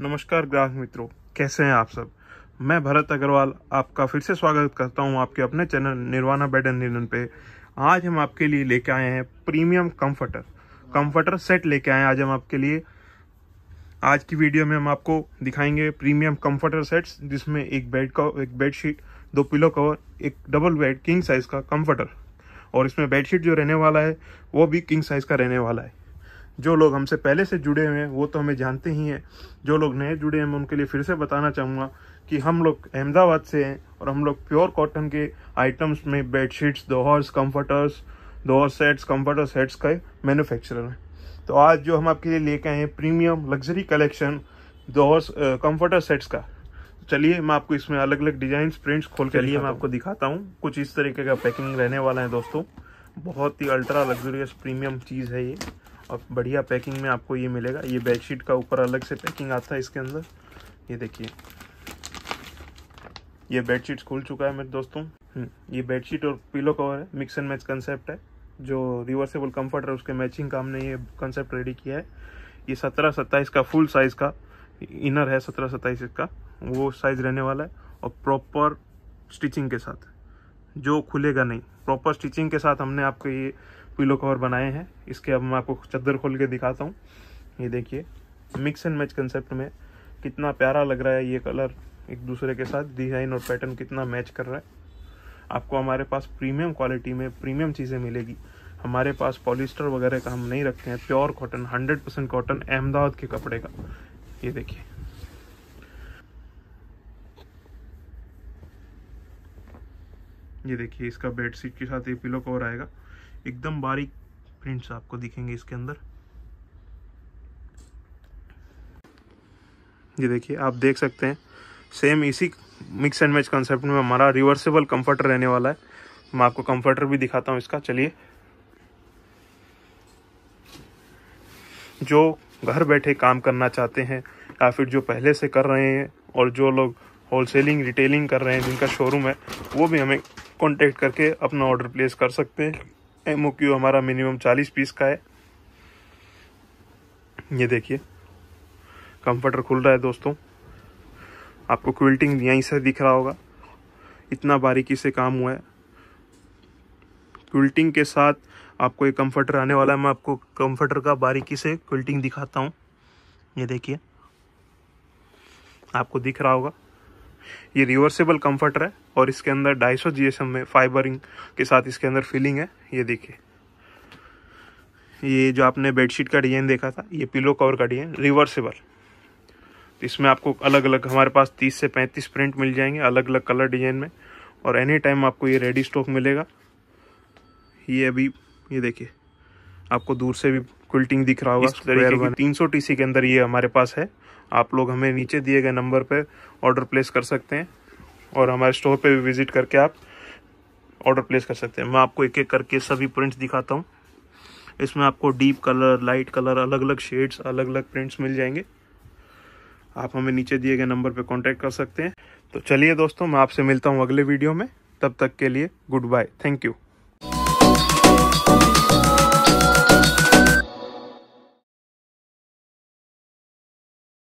नमस्कार ग्राहक मित्रों कैसे हैं आप सब मैं भरत अग्रवाल आपका फिर से स्वागत करता हूं आपके अपने channel Nirvana bed and linen पे आज हम आपके लिए लेके आए हैं प्रीमियम कंफर्टर कंफर्टर सेट लेके आए हैं आज हम आपके लिए आज की वीडियो में हम आपको दिखाएंगे प्रीमियम कंफर्टर सेट्स जिसमें एक बेड का एक बेडशीट दो पिलो कवर एक डबल बेड किंग साइज़ का कम्फर्टर और इसमें बेडशीट जो रहने वाला है वो भी किंग साइज़ का रहने वाला है जो लोग हमसे पहले से जुड़े हुए हैं वो तो हमें जानते ही हैं जो लोग नए जुड़े हैं मैं उनके लिए फिर से बताना चाहूँगा कि हम लोग अहमदाबाद से हैं और हम लोग प्योर कॉटन के आइटम्स में बेडशीट्स दोहर्स कम्फर्टर्स दोहर सेट्स कम्फर्टर सेट्स का मैन्युफैक्चरर हैं तो आज जो हम आपके लिए लेके आए हैं प्रीमियम लग्जरी कलेक्शन दोहर्स कम्फर्टर सेट्स का चलिए मैं आपको इसमें अलग अलग डिजाइन प्रिंट्स खोल के लिए मैं आपको दिखाता हूँ कुछ इस तरीके का पैकिंग रहने वाला है दोस्तों बहुत ही अल्ट्रा लग्जरियस प्रीमियम चीज़ है ये अब बढ़िया पैकिंग में आपको ये मिलेगा ये बेडशीट का ऊपर अलग से पैकिंग आता है इसके अंदर ये देखिए ये बेडशीट खुल चुका है मेरे दोस्तों हम्म, ये बेडशीट और पिलो कवर है मिक्स एंड मैच कंसेप्ट है जो रिवर्सेबल कंफर्ट है उसके मैचिंग का हमने ये कंसेप्ट रेडी किया है ये सत्रह सत्ताईस का फुल साइज़ का इनर है सत्रह सत्ताईस इसका वो साइज़ रहने वाला है और प्रॉपर स्टिचिंग के साथ जो खुलेगा नहीं प्रॉपर स्टिचिंग के साथ हमने आपको ये पिलो कवर बनाए हैं इसके अब मैं आपको चद्दर खोल के दिखाता हूँ ये देखिए मिक्स एंड मैच कंसेप्ट में कितना प्यारा लग रहा है ये कलर एक दूसरे के साथ डिज़ाइन और पैटर्न कितना मैच कर रहा है आपको हमारे पास प्रीमियम क्वालिटी में प्रीमियम चीज़ें मिलेगी हमारे पास पॉलिस्टर वगैरह का हम नहीं रखते हैं pure cotton hundred percent cotton Ahmedabad के कपड़े का ये देखिए ये देखिए इसका बेडशीट के साथ ये पिलो कवर आएगा एकदम बारीक प्रिंट्स आपको दिखेंगे इसके अंदर ये देखिए आप देख सकते हैं सेम इसी मिक्स एंड मैच कॉन्सेप्ट में हमारा रिवर्सेबल कंफर्टर रहने वाला है मैं आपको कंफर्टर भी दिखाता हूँ इसका चलिए जो घर बैठे काम करना चाहते हैं या फिर जो पहले से कर रहे हैं और जो लोग होलसेलिंग रिटेलिंग कर रहे हैं जिनका शोरूम है वो भी हमें कांटेक्ट करके अपना ऑर्डर प्लेस कर सकते हैं एम हमारा मिनिमम चालीस पीस का है ये देखिए कंफर्टर खुल रहा है दोस्तों आपको क्विल्टिंग यहीं से दिख रहा होगा इतना बारीकी से काम हुआ है क्विल्टिंग के साथ आपको ये कंफर्टर आने वाला है मैं आपको कंफर्टर का बारीकी से क्विल्टिंग दिखाता हूँ ये देखिए आपको दिख रहा होगा ये रिवर्सेबल कम्फर्टर है और इसके अंदर 250 जीएसएम में फाइबरिंग के साथ इसके अंदर फिलिंग है ये देखिए ये जो आपने बेडशीट का डिजाइन देखा था ये पिलो कवर का डिजाइन रिवर्सेबल तो इसमें आपको अलग अलग हमारे पास 30 से 35 प्रिंट मिल जाएंगे अलग अलग कलर डिजाइन में और एनी टाइम आपको ये रेडी स्टॉक मिलेगा ये अभी ये देखिए आपको दूर से भी क्विल्टिंग दिख रहा होगा तीन सौ टीसी के अंदर ये हमारे पास है आप लोग हमें नीचे दिए गए नंबर पर ऑर्डर प्लेस कर सकते हैं और हमारे स्टोर पे भी विजिट करके आप ऑर्डर प्लेस कर सकते हैं मैं आपको एक एक करके सभी प्रिंट्स दिखाता हूँ इसमें आपको डीप कलर लाइट कलर अलग अलग शेड्स अलग अलग प्रिंट्स मिल जाएंगे आप हमें नीचे दिए गए नंबर पर कॉन्टेक्ट कर सकते हैं तो चलिए दोस्तों मैं आपसे मिलता हूँ अगले वीडियो में तब तक के लिए गुड बाय थैंक यू